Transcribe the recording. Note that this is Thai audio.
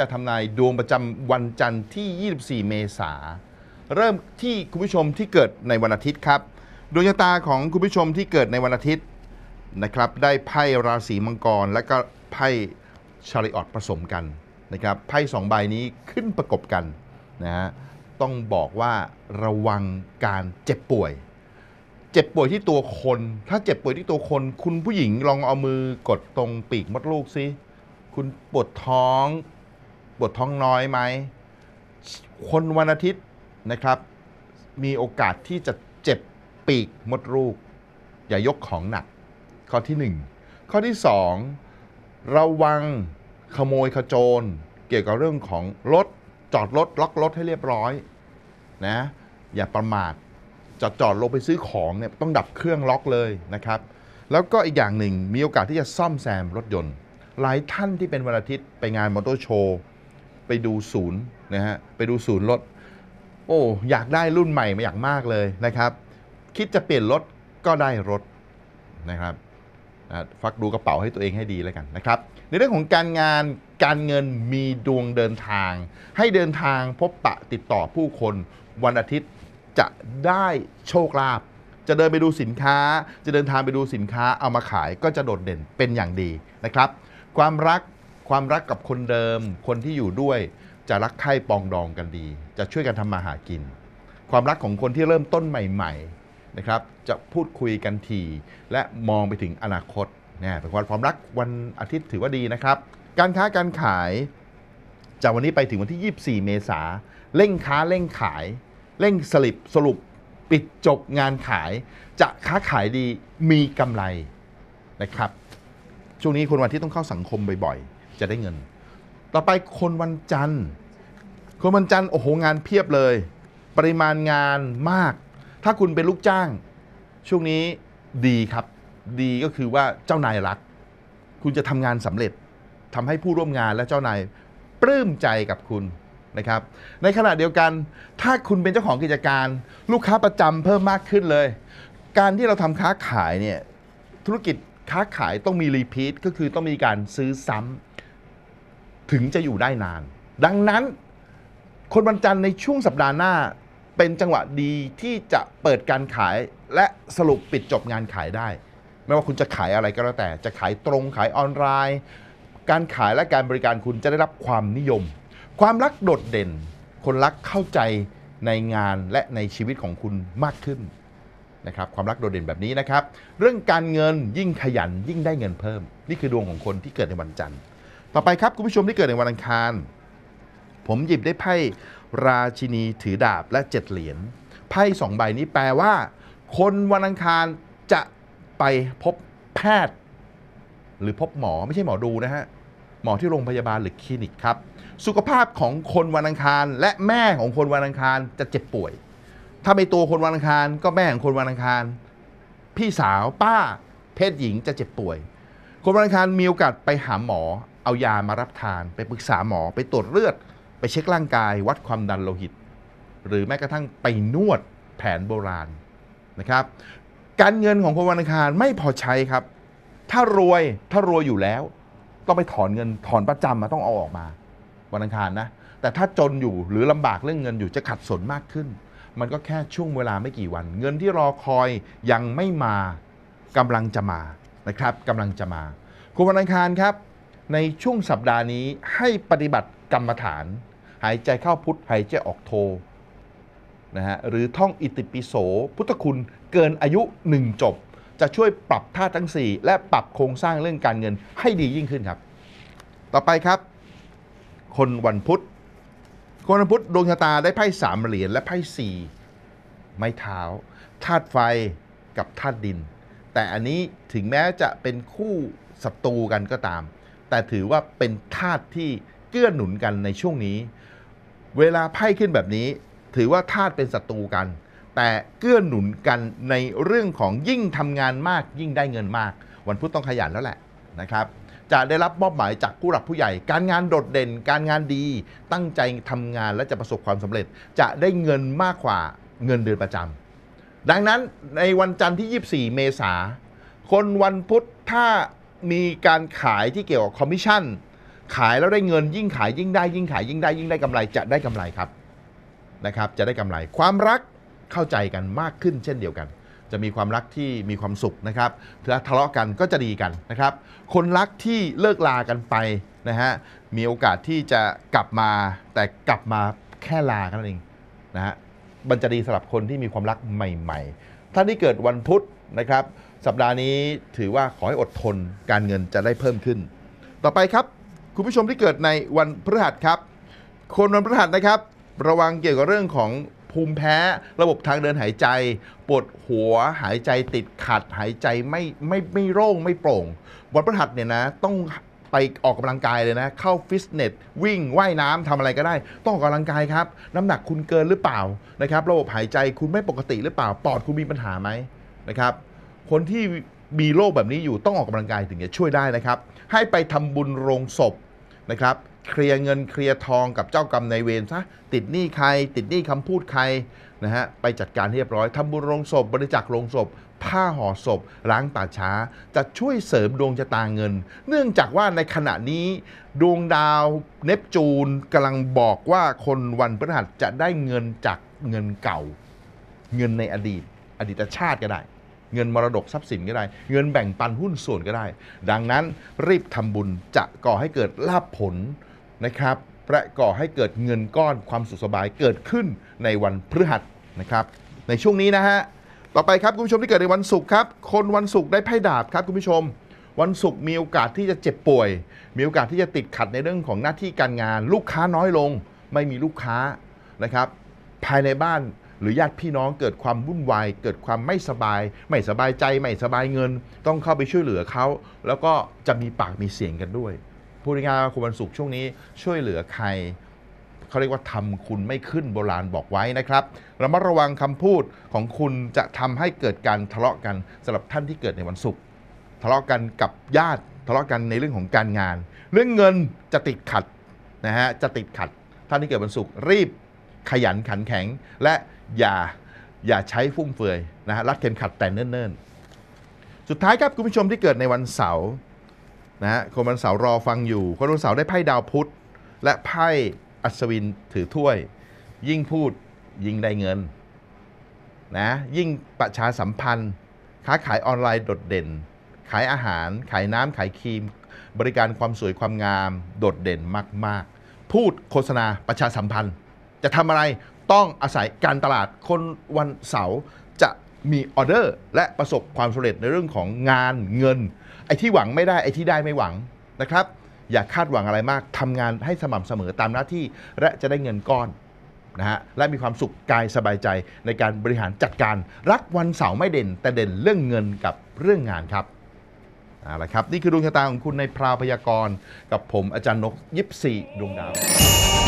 จะทำนายดวงประจำวันจันทร์ที่ 24 เมษาเริ่มที่คุณผู้ชมที่เกิดในวันอาทิตย์ครับดวงชะตาของคุณผู้ชมที่เกิดในวันอาทิตย์นะครับได้ไพ่ราศีมังกรและก็ไพ่ชาริออตผสมกันนะครับไพ่สองใบนี้ขึ้นประกบกันนะฮะต้องบอกว่าระวังการเจ็บป่วย เจ็บป่วยที่ตัวคน ถ้าเจ็บป่วยที่ตัวคน คุณผู้หญิงลองเอามือกดตรงปีกมดลูกซิคุณปวดท้องปวดท้องน้อยไหม คนวันอาทิตย์นะครับ มีโอกาสที่จะเจ็บปีกมดลูก อย่ายกของหนัก ข้อที่ 1 ข้อที่ 2 ระวังขโมย ขโจร เกี่ยวกับเรื่องของรถจอดรถล็อกรถให้เรียบร้อยนะอย่าประมาทจอดจอดลงไปซื้อของเนี่ยต้องดับเครื่องล็อกเลยนะครับ แล้วก็อีกอย่างหนึ่งมีโอกาสที่จะซ่อมแซมรถยนต์ หลายท่านที่เป็นวันอาทิตย์ไปงานมอเตอร์โชว์ไปดูศูนย์นะฮะไปดูศูนย์รถโอ้อยากได้รุ่นใหม่มาอย่างมากเลยนะครับ คิดจะเปลี่ยนรถ ก็ได้รถนะครับฟักดูกระเป๋าให้ตัวเองให้ดีแล้วกันนะครับ ในเรื่องของการงานการเงินมีดวงเดินทาง ให้เดินทางพบปะ ติดต่อผู้คนวันอาทิตย์จะได้โชคลาภจะเดินไปดูสินค้าจะเดินทางไปดูสินค้าเอามาขายก็จะโดดเด่นเป็นอย่างดีนะครับ ความรักความรักกับคนเดิมคนที่อยู่ด้วย จะรักใคร่ปองดองกันดี จะช่วยกันทำมาหากิน ความรักของคนที่เริ่มต้นใหม่ ๆ นะครับ จะพูดคุยกันทีและมองไปถึงอนาคตเนี่ยเป็นความความรักวันอาทิตย์ถือว่าดีนะครับ การค้าการขายจากวันนี้ไปถึงวันที่ 24 เมษาเร่งค้าเร่งขายเร่งสลิปสรุปปิดจบงานขาย จะค้าขายดีมีกำไรนะครับช่วงนี้คนวันที่ต้องเข้าสังคมบ่อยๆจะได้เงิน ต่อไปคนวันจันทร์ คนวันจันทร์โอ้โหงานเพียบเลย ปริมาณงานมาก ถ้าคุณเป็นลูกจ้าง ช่วงนี้ดีครับ ดีก็คือว่าเจ้านายรัก คุณจะทำงานสำเร็จทำให้ผู้ร่วมงานและเจ้านายปลื้มใจกับคุณนะครับ ในขณะเดียวกัน ถ้าคุณเป็นเจ้าของกิจการ ลูกค้าประจำเพิ่มมากขึ้นเลย การที่เราทำค้าขายเนี่ยธุรกิจค้าขายต้องมีรีพีทก็คือต้องมีการซื้อซ้ำถึงจะอยู่ได้นาน ดังนั้นคนวันจันทร์ในช่วงสัปดาห์หน้าเป็นจังหวะดีที่จะเปิดการขายและสรุปปิดจบงานขายได้ ไม่ว่าคุณจะขายอะไรก็แล้วแต่จะขายตรงขายออนไลน์ การขายและการบริการคุณจะได้รับความนิยม ความรักโดดเด่น คนรักเข้าใจในงานและในชีวิตของคุณมากขึ้นนะครับความรักโดดเด่นแบบนี้นะครับเรื่องการเงินยิ่งขยันยิ่งได้เงินเพิ่มนี่คือดวงของคนที่เกิดในวันจันทร์ต่อไปครับ คุณผู้ชมที่เกิดในวันอังคาร ผมหยิบได้ไพ่ราชินีถือดาบและเจ็ดเหรียญไพ่สองใบนี้แปลว่า คนวันอังคารจะไปพบแพทย์ หรือพบหมอไม่ใช่หมอดูนะฮะ หมอที่โรงพยาบาลหรือคลินิกครับ สุขภาพของคนวันอังคารและแม่ของคนวันอังคารจะเจ็บป่วย ถ้าไม่ตัวคนวันอังคารก็แม่ของคนวันอังคาร พี่สาวป้า เพศหญิงจะเจ็บป่วย คนวันอังคารมีโอกาสไปหาหมอเอายามารับทานไปปรึกษาหมอไปตรวจเลือด ไปเช็คร่างกาย วัดความดันโลหิต หรือแม้กระทั่งไปนวดแผนโบราณนะครับ การเงินของคนวันอังคารไม่พอใช้ครับ ถ้ารวยถ้ารวยอยู่แล้วต้องไปถอนเงินถอนประจำมาต้องเอาออกมาวันอังคารนะแต่ถ้าจนอยู่หรือลำบากเรื่องเงินอยู่จะขัดสนมากขึ้น มันก็แค่ช่วงเวลาไม่กี่วัน เงินที่รอคอยยังไม่มากำลังจะมานะครับกำลังจะมาคุณวันอังคารครับในช่วงสัปดาห์นี้ให้ปฏิบัติกรรมฐาน หายใจเข้าพุทธหายใจออกโทนะฮะหรือท่องอิติปิโส พุทธคุณเกินอายุหนึ่งจบ จะช่วยปรับท่าทั้ง 4 และปรับโครงสร้างเรื่องการเงินให้ดียิ่งขึ้นครับ ต่อไปครับ คนวันพุธคนวันพุธดวงชะตาได้ไพ่สามเหรียญ และไพ่สี่ไม้เท้าธาตุไฟกับธาตุดิน แต่อันนี้ถึงแม้จะเป็นคู่ศัตรูกันก็ตามแต่ถือว่าเป็นธาตุที่เกื้อหนุนกันในช่วงนี้ เวลาไพ่ขึ้นแบบนี้ ถือว่าธาตุเป็นศัตรูกัน แต่เกื้อหนุนกันในเรื่องของยิ่งทำงานมากยิ่งได้เงินมาก วันพุธต้องขยันแล้วแหละนะครับ จะได้รับมอบหมายจากผู้หลักผู้ใหญ่ การงานโดดเด่นการงานดีตั้งใจทำงานและจะประสบความสำเร็จ จะได้เงินมากกว่าเงินเดือนประจำ ดังนั้นในวันจันทร์ที่ 24 เมษาคนวันพุธถ้ามีการขายที่เกี่ยวกับคอมมิชชั่นขายแล้วได้เงินยิ่งขายยิ่งได้ยิ่งขายยิ่งได้ยิ่งได้กำไรจะได้กำไรครับนะครับ จะได้กำไรความรักเข้าใจกันมากขึ้นเช่นเดียวกัน จะมีความรักที่มีความสุขนะครับถ้าทะเลาะกันก็จะดีกันนะครับคนรักที่เลิกลากันไปนะฮะมีโอกาสที่จะกลับมา แต่กลับมาแค่ลากันเองนะฮะมันจะดีสำหรับคนที่มีความรักใหม่ๆท่านที่เกิดวันพุธนะครับสัปดาห์นี้ถือว่าขอให้อดทนการเงินจะได้เพิ่มขึ้น ต่อไปครับคุณผู้ชมที่เกิดในวันพฤหัสครับ คนวันพฤหัสนะครับ ระวังเกี่ยวกับเรื่องของภูมิแพ้ ระบบทางเดินหายใจปวดหัวหายใจติดขัด หายใจไม่ไม่ไม่โร่งไม่โปร่ง วันพฤหัสเนี่ยนะ ต้องไปออกกำลังกายเลยนะ เข้าฟิตเนสวิ่งว่ายน้ำทำอะไรก็ได้ ต้องออกกำลังกายครับ น้ำหนักคุณเกินหรือเปล่านะครับ ระบบหายใจคุณไม่ปกติหรือเปล่าปอดคุณมีปัญหาไหมนะครับคนที่มีโรคแบบนี้อยู่ต้องออกกำลังกายถึงจะช่วยได้นะครับให้ไปทำบุญโรงศพนะครับ เคลียร์เงินเคลียร์ทองกับเจ้ากรรมนายเวรซะติดหนี้ใคร ติดหนี้คำพูดใครนะฮะไปจัดการเรียบร้อยทำบุญโรงศพบริจาคโรงศพ ผ้าห่อศพล้างป่าช้าจะช่วยเสริมดวงชะตาเงิน เนื่องจากว่าในขณะนี้ ดวงดาวเนปจูนกำลังบอกว่าคนวันพฤหัสจะได้เงินจากเงินเก่าเงินในอดีต อดีตชาติก็ได้เงินมรดกทรัพย์สินก็ได้ เงินแบ่งปันหุ้นส่วนก็ได้ ดังนั้นรีบทำบุญจะก่อให้เกิดลาภผลนะครับ และก่อให้เกิดเงินก้อนความสุขสบายเกิดขึ้นในวันพฤหัสนะครับ ในช่วงนี้นะฮะต่อไปครับคุณผู้ชมที่เกิดในวันศุกร์ครับคนวันศุกร์ได้ไพ่ดาบครับคุณผู้ชม วันศุกร์มีโอกาสที่จะเจ็บป่วย มีโอกาสที่จะติดขัดในเรื่องของหน้าที่การงานลูกค้าน้อยลง ไม่มีลูกค้านะครับ ภายในบ้านหรือญาติพี่น้องเกิดความวุ่นวาย เกิดความไม่สบาย ไม่สบายใจ ไม่สบายเงิน ต้องเข้าไปช่วยเหลือเขาแล้วก็จะมีปากมีเสียงกันด้วยพูิงานคุณวันศุกร์ช่วงนี้ช่วยเหลือใครเขาเรียกว่าทำคุณไม่ขึ้นโบราณบอกไว้นะครับระมัดระวังคำพูดของคุณจะทำให้เกิดการทะเลาะกันสำหรับท่านที่เกิดในวันศุกร์ทะเลาะกันกับญาติทะเลาะกันในเรื่องของการงาน เรื่องเงินจะติดขัดนะฮะจะติดขัดท่านที่เกิดวันศุกร์รีบขยันขันแข็งและอย่าอย่าใช้ฟุ่มเฟือยนะฮะรัดเข็มขัดแต่เนิ่นๆสุดท้ายครับคุณผู้ชมที่เกิดในวันเสาร์นะฮะคนวันเสาร์รอฟังอยู่ คนวันเสาร์ได้ไพ่ดาวพุธ และไพ่อัศวินถือถ้วย ยิ่งพูดยิ่งได้เงินนะยิ่งประชาสัมพันธ์ ค้าขายออนไลน์โดดเด่น ขายอาหาร ขายน้ำ ขายครีม บริการความสวยความงาม โดดเด่นมากๆ พูดโฆษณาประชาสัมพันธ์จะทำอะไรต้องอาศัยการตลาดคนวันเสาร์จะมีออเดอร์และประสบความสำเร็จในเรื่องของงานเงิน ไอ้ที่หวังไม่ได้ไอ้ที่ได้ไม่หวังนะครับ อย่าคาดหวังอะไรมากทำงานให้สม่ำเสมอตามหน้าที่และจะได้เงินก้อนนะฮะและมีความสุขกายสบายใจในการบริหารจัดการรักวันเสาร์ไม่เด่น แต่เด่นเรื่องเงินกับเรื่องงานครับเอาละครับนี่คือดวงชะตาของคุณในพราวพยากรณ์กับผมอาจารย์นกยิปซีดวงดาว